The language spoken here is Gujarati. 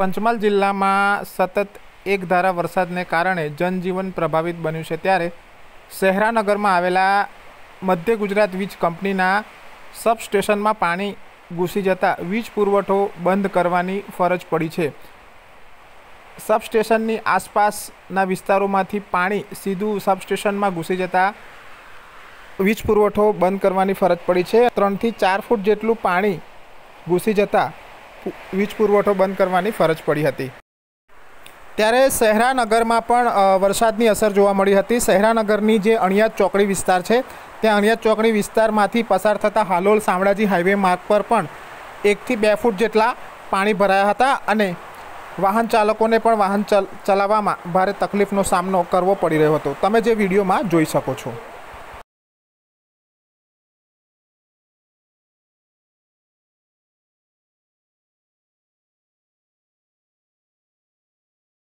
पंचमल जिल्हाમાં સતત એક ધારા વરસાદને કારણે જનજીવન પ્રભાવિત બન્યું છે ત્યારે સહેરા નગરમાં આવેલા મધ્ય ગુજરાત વીજ કંપનીના સબસ્ટેશનમાં પાણી ઘૂસી જતાં વીજ પુરવઠો બંધ કરવાની ફરજ પડી છે સબસ્ટેશનની આસપાસના વિસ્તારોમાંથી પાણી સીધું સબસ્ટેશનમાં ઘૂસી જતાં વીજ પુરવઠો બંધ કરવાની ફરજ પડી છે 3 થી 4 ફૂટ જેટલું પાણી ઘૂસી જતાં વીજ પુરવઠો બંધ કરવાની ફરજ પડી હતી ત્યારે શહેરાનગરમાં પણ વરસાદની અસર જોવા મળી હતી શહેરાનગરની જે અણિયાત ચોકડી વિસ્તાર છે ત્યાં અણિયાત ચોકડી વિસ્તારમાંથી પસાર થતા હાલોલ શામળાજી હાઈવે માર્ગ પર પણ એકથી બે ફૂટ જેટલા પાણી ભરાયા હતા અને વાહન ચાલકોને પણ વાહન ચલાવવામાં ભારે તકલીફનો સામનો કરવો પડી રહ્યો હતો તમે જે વિડીયોમાં જોઈ શકો છો